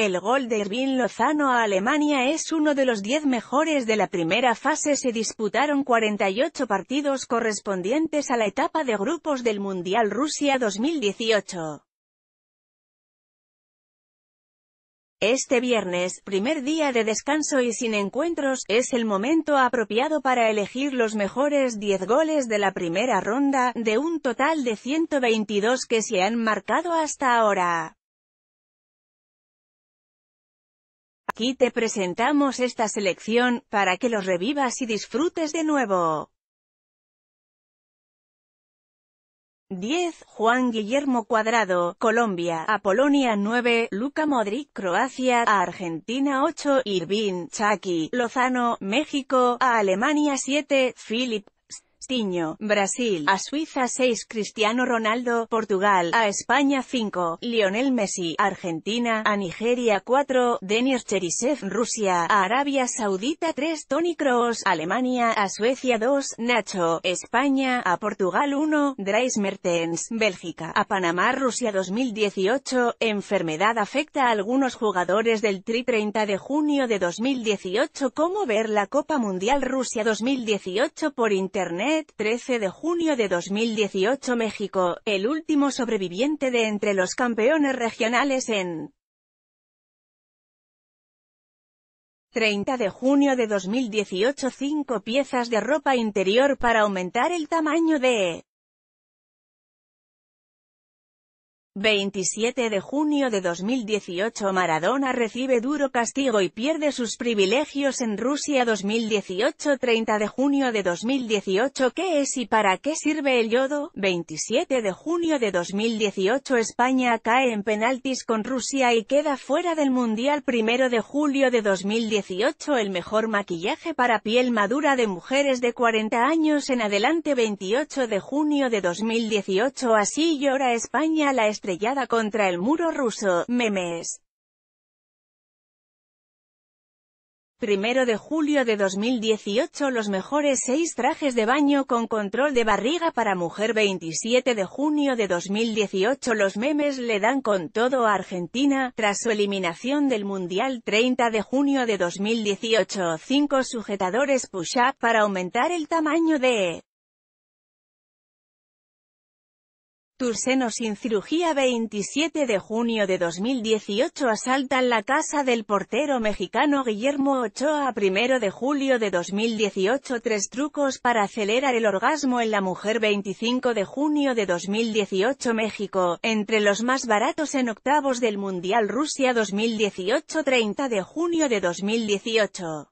El gol de Irvin Lozano a Alemania es uno de los 10 mejores de la primera fase. Se disputaron 48 partidos correspondientes a la etapa de grupos del Mundial Rusia 2018. Este viernes, primer día de descanso y sin encuentros, es el momento apropiado para elegir los mejores 10 goles de la primera ronda, de un total de 122 que se han marcado hasta ahora. aquí te presentamos esta selección, para que los revivas y disfrutes de nuevo. 10. Juan Guillermo Cuadrado, Colombia, a Polonia 9, Luca Modric, Croacia, a Argentina 8, Irvin, Chucky, Lozano, México, a Alemania 7, Philip Tiño, Brasil, a Suiza 6, Cristiano Ronaldo, Portugal, a España 5, Lionel Messi, Argentina, a Nigeria 4, Denis Cherisev, Rusia, a Arabia Saudita 3, Tony Kroos, Alemania, a Suecia 2, Nacho, España, a Portugal 1, Dries Mertens, Bélgica, a Panamá, Rusia 2018, enfermedad afecta a algunos jugadores del Tri 30 de junio de 2018 Cómo ver la Copa Mundial Rusia 2018 por Internet 13 de junio de 2018 México, el último sobreviviente de entre los campeones regionales en 30 de junio de 2018 5 piezas de ropa interior para aumentar el tamaño de 27 de junio de 2018 Maradona recibe duro castigo y pierde sus privilegios en Rusia 2018 30 de junio de 2018 ¿Qué es y para qué sirve el yodo? 27 de junio de 2018 España cae en penaltis con Rusia y queda fuera del Mundial 1 de julio de 2018 El mejor maquillaje para piel madura de mujeres de 40 años en adelante 28 de junio de 2018 Así llora España la estrella estrellada contra el muro ruso, memes. Primero de julio de 2018 Los mejores seis trajes de baño con control de barriga para mujer 27 de junio de 2018 Los memes le dan con todo a Argentina, tras su eliminación del Mundial 30 de junio de 2018 5 sujetadores push-up para aumentar el tamaño de Tus sin cirugía 27 de junio de 2018 asaltan la casa del portero mexicano Guillermo Ochoa 1 de julio de 2018 Tres trucos para acelerar el orgasmo en la mujer 25 de junio de 2018 México, entre los más baratos en octavos del Mundial Rusia 2018 30 de junio de 2018